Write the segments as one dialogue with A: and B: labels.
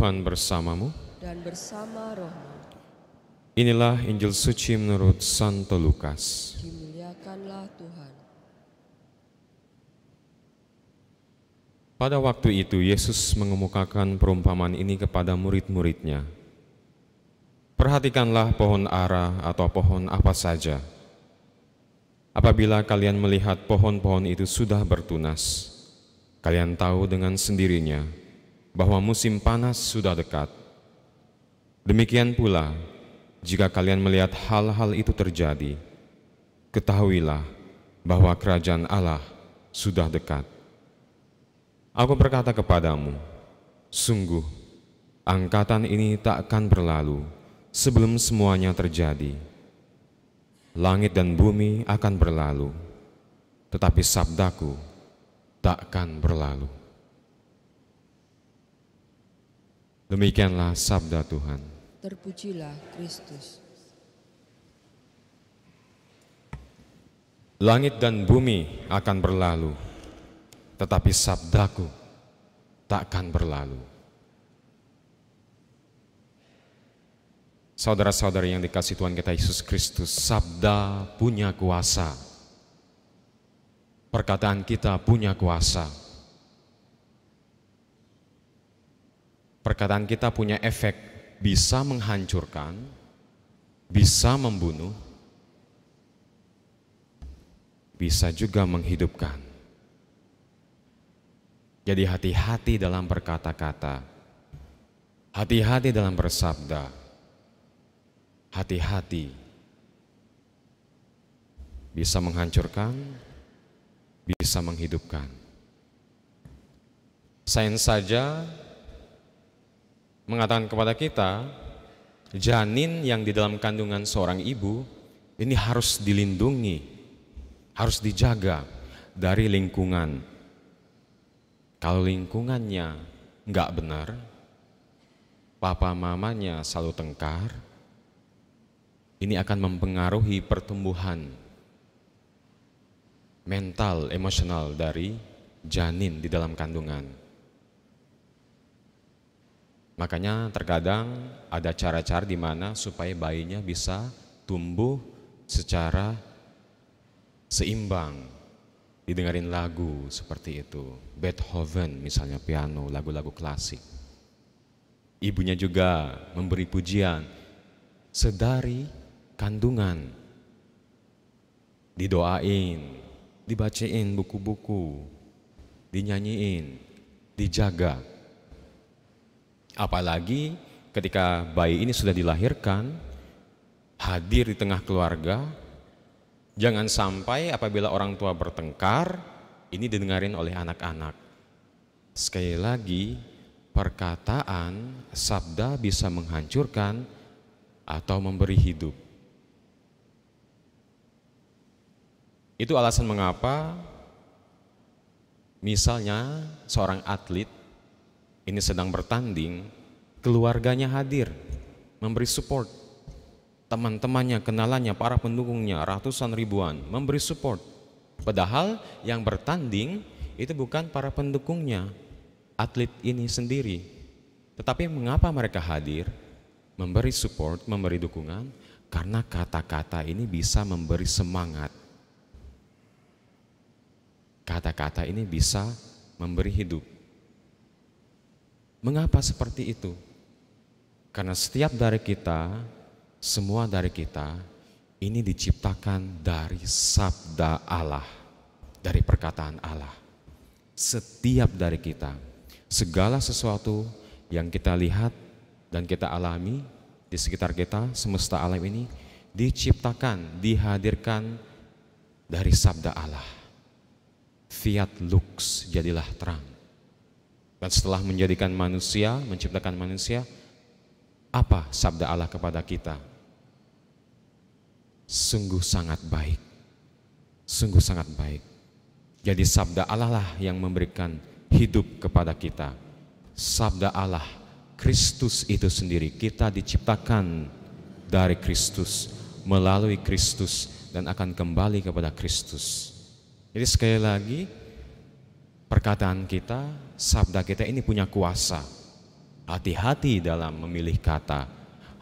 A: Tuhan bersamamu. Dan bersama rohmu. Inilah Injil suci menurut Santo Lukas. Dimuliakanlah Tuhan. Pada waktu itu Yesus mengemukakan perumpamaan ini kepada murid-muridnya. Perhatikanlah pohon ara atau pohon apa saja. Apabila kalian melihat pohon-pohon itu sudah bertunas, kalian tahu dengan sendirinya bahwa musim panas sudah dekat. Demikian pula, jika kalian melihat hal-hal itu terjadi, ketahuilah bahwa kerajaan Allah sudah dekat. Aku berkata kepadamu, sungguh angkatan ini tak akan berlalu sebelum semuanya terjadi. Langit dan bumi akan berlalu, tetapi sabdaku tak akan berlalu. Demikianlah sabda Tuhan. Terpujilah Kristus. Langit dan bumi akan berlalu, tetapi sabdaku takkan berlalu. saudara saudara yang dikasih Tuhan kita Yesus Kristus, sabda punya kuasa. Perkataan kita punya kuasa Perkataan kita punya efek bisa menghancurkan, bisa membunuh, bisa juga menghidupkan. Jadi hati-hati dalam berkata-kata, hati-hati dalam bersabda, hati-hati bisa menghancurkan, bisa menghidupkan. Sains saja mengatakan kepada kita, janin yang di dalam kandungan seorang ibu ini harus dilindungi, harus dijaga dari lingkungan. Kalau lingkungannya nggak benar, papa mamanya selalu tengkar, ini akan mempengaruhi pertumbuhan mental, emosional dari janin di dalam kandungan. Makanya terkadang ada cara-cara di mana supaya bayinya bisa tumbuh secara seimbang. Didengarin lagu seperti itu. Beethoven misalnya piano, lagu-lagu klasik. Ibunya juga memberi pujian. Sedari kandungan. Didoain, dibacain buku-buku, dinyanyiin, dijaga Apalagi ketika bayi ini sudah dilahirkan, hadir di tengah keluarga, jangan sampai apabila orang tua bertengkar, ini didengarin oleh anak-anak. Sekali lagi, perkataan, sabda bisa menghancurkan atau memberi hidup. Itu alasan mengapa misalnya seorang atlet ini sedang bertanding, keluarganya hadir, memberi support. Teman-temannya, kenalannya, para pendukungnya, ratusan ribuan, memberi support. Padahal yang bertanding itu bukan para pendukungnya, atlet ini sendiri. Tetapi mengapa mereka hadir? Memberi support, memberi dukungan, karena kata-kata ini bisa memberi semangat. Kata-kata ini bisa memberi hidup. Mengapa seperti itu? Karena setiap dari kita, semua dari kita, ini diciptakan dari sabda Allah, dari perkataan Allah. Setiap dari kita, segala sesuatu yang kita lihat dan kita alami di sekitar kita, semesta alam ini diciptakan, dihadirkan dari sabda Allah. Fiat lux, jadilah terang. Dan setelah menjadikan manusia, menciptakan manusia, apa sabda Allah kepada kita? Sungguh sangat baik. Sungguh sangat baik. Jadi sabda Allah lah yang memberikan hidup kepada kita. Sabda Allah, Kristus itu sendiri. Kita diciptakan dari Kristus, melalui Kristus, dan akan kembali kepada Kristus. Jadi sekali lagi, perkataan kita, sabda kita ini punya kuasa. Hati-hati dalam memilih kata,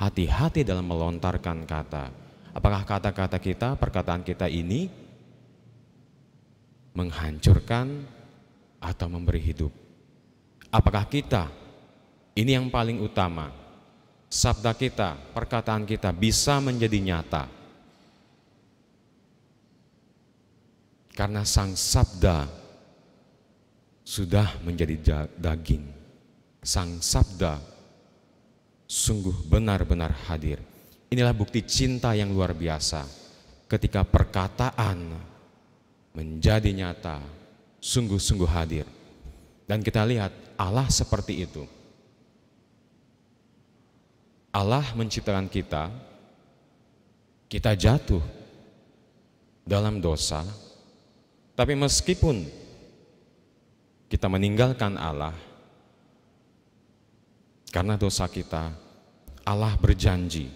A: hati-hati dalam melontarkan kata. Apakah kata-kata kita, perkataan kita ini menghancurkan atau memberi hidup? Apakah kita ini yang paling utama? Sabda kita, perkataan kita bisa menjadi nyata. Karena sang sabda sudah menjadi daging. Sang sabda sungguh benar-benar hadir. Inilah bukti cinta yang luar biasa. Ketika perkataan menjadi nyata, sungguh-sungguh hadir. Dan kita lihat Allah seperti itu. Allah menciptakan kita, kita jatuh dalam dosa, tapi meskipun kita meninggalkan Allah karena dosa kita, Allah berjanji,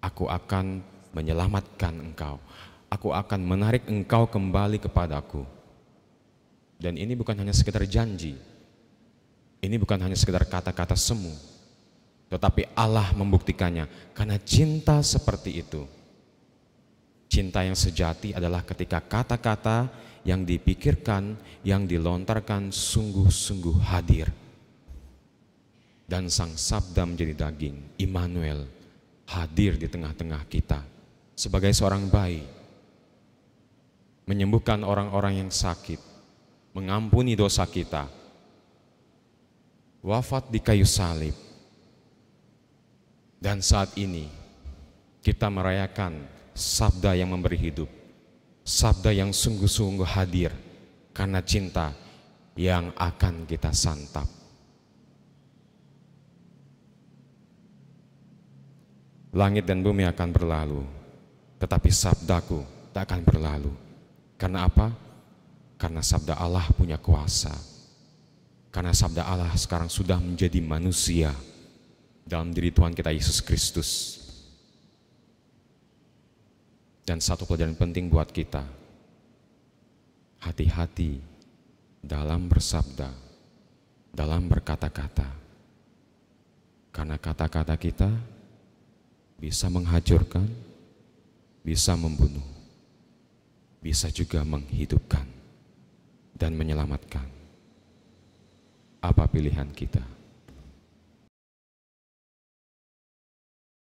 A: aku akan menyelamatkan engkau. Aku akan menarik engkau kembali kepadaku. Dan ini bukan hanya sekedar janji. Ini bukan hanya sekedar kata-kata semu. Tetapi Allah membuktikannya karena cinta seperti itu. Cinta yang sejati adalah ketika kata-kata yang dipikirkan, yang dilontarkan sungguh-sungguh hadir. Dan sang sabda menjadi daging, Immanuel hadir di tengah-tengah kita. Sebagai seorang bayi, menyembuhkan orang-orang yang sakit, mengampuni dosa kita, wafat di kayu salib. Dan saat ini kita merayakan sabda yang memberi hidup, sabda yang sungguh-sungguh hadir karena cinta yang akan kita santap. Langit dan bumi akan berlalu, tetapi sabdaku tak akan berlalu. Karena apa? Karena sabda Allah punya kuasa. Karena sabda Allah sekarang sudah menjadi manusia dalam diri Tuhan kita Yesus Kristus. Dan satu pelajaran penting buat kita, hati-hati dalam bersabda, dalam berkata-kata. Karena kata-kata kita bisa menghancurkan, bisa membunuh, bisa juga menghidupkan dan menyelamatkan. Apa pilihan kita?